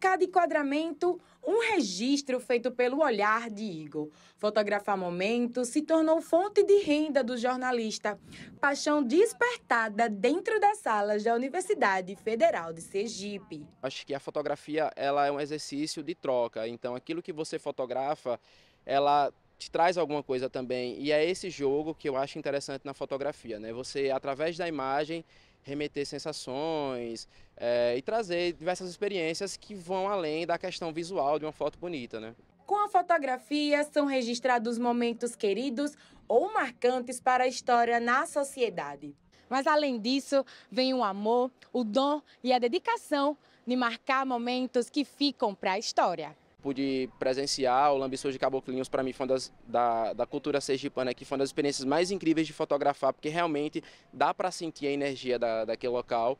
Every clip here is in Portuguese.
cada enquadramento, um registro feito pelo olhar de Igor. Fotografar momentos se tornou fonte de renda do jornalista. Paixão despertada dentro das salas da Universidade Federal de Sergipe. Acho que a fotografia ela é um exercício de troca. Então, aquilo que você fotografa, ela te traz alguma coisa também. E é esse jogo que eu acho interessante na fotografia, né? Você, através da imagem, remeter sensações é, e trazer diversas experiências que vão além da questão visual de uma foto bonita, né? Com a fotografia, são registrados momentos queridos ou marcantes para a história na sociedade. Mas, além disso, vem o amor, o dom e a dedicação de marcar momentos que ficam para a história pude presenciar. O Lambiçoas de Caboclinhos, para mim, foi uma das, da, da cultura sergipana aqui, foi uma das experiências mais incríveis de fotografar, porque realmente dá para sentir a energia da, daquele local.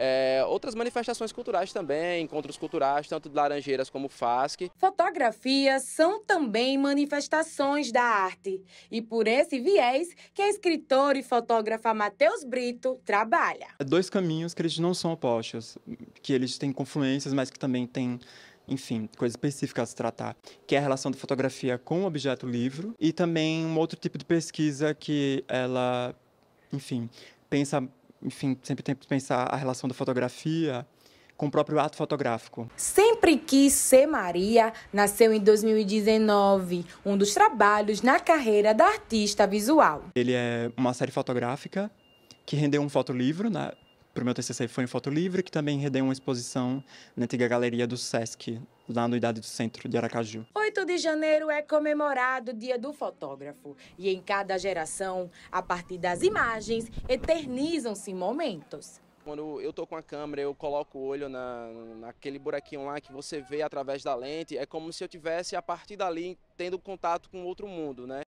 É, outras manifestações culturais também, encontros culturais, tanto de Laranjeiras como FASC. Fotografias são também manifestações da arte. E por esse viés que a escritora e fotógrafa Matheus Brito trabalha. Dois caminhos que eles não são opostos, que eles têm confluências, mas que também têm enfim, coisa específica a se tratar, que é a relação da fotografia com o objeto livro e também um outro tipo de pesquisa que ela, enfim, pensa, enfim, sempre tem que pensar a relação da fotografia com o próprio ato fotográfico. Sempre quis ser Maria nasceu em 2019, um dos trabalhos na carreira da artista visual. Ele é uma série fotográfica que rendeu um fotolivro, né? para o meu TCC foi em foto livre, que também rendeu uma exposição na antiga galeria do SESC, lá no Idade do Centro de Aracaju. 8 de janeiro é comemorado o Dia do Fotógrafo. E em cada geração, a partir das imagens, eternizam-se momentos. Quando eu tô com a câmera, eu coloco o olho na, naquele buraquinho lá que você vê através da lente. É como se eu tivesse, a partir dali, tendo contato com outro mundo, né?